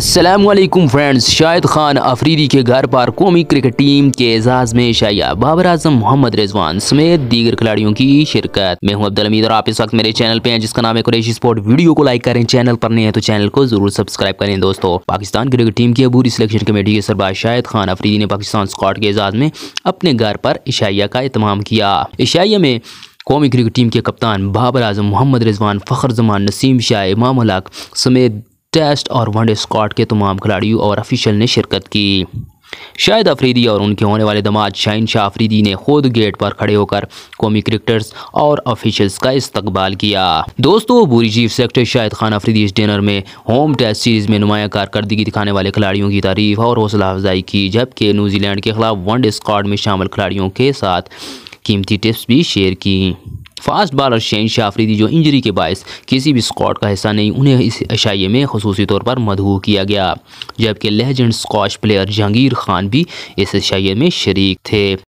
Aslam friends Shahid Khan Afridi के घर पर कौमी क्रिकेट टीम के एजाज़ में शाया बाबर आजम मोहम्मद रिजवान समेत दीगर खिलाड़ियों की शिरकत मैं हूं अब्दुल अमीद और आप इस वक्त मेरे चैनल पे हैं जिसका नाम है कुरेशी स्पोर्ट वीडियो को लाइक करें चैनल पर नहीं है तो चैनल को जरूर सब्सक्राइब करें दोस्तों पाकिस्तान क्रिकेट टीम की अबूरी सिलेक्शन कमेटी के सरबाज शाहिद खान अफरीदी ने पाकिस्तान स्कॉट के एजाज़ में अपने घर पर इशाइया का अहतमाम किया इशाइया में कौमी क्रिकेट टीम के कप्तान बाबर आजम मोहम्मद रिजवान फ़खर जमान नसीम शाह इमाम हलाक समेत टेस्ट और वनडे स्क्वाड के तमाम खिलाड़ियों और अफिशल ने शिरकत की शाहिद अफरीदी और उनके होने वाले दमाद शाहिन शाह अफरीदी ने खुद गेट पर खड़े होकर कौमी क्रिकेटर्स और ऑफिशियल्स का इस्तकबाल किया दोस्तों बुरी चीफ सेक्रेटरी शाहिद खान अफरीदी इस डिनर में होम टेस्ट सीरीज में नुमाया कारकर्दगी दिखाने वाले खिलाड़ियों की तारीफ और हौसला अफजाई की जबकि न्यूजीलैंड के खिलाफ वनडे स्क्वाड में शामिल खिलाड़ियों के साथ कीमती टिप्स भी शेयर की फास्ट बॉलर शैन शाफरीदी जो इंजरी के बायस किसी भी स्कॉट का हिस्सा नहीं उन्हें इस अशाइये में खसूसी तौर पर मदहू किया गया जबकि legend squash player Jahangir Khan भी इस अशाइये में शरीक थे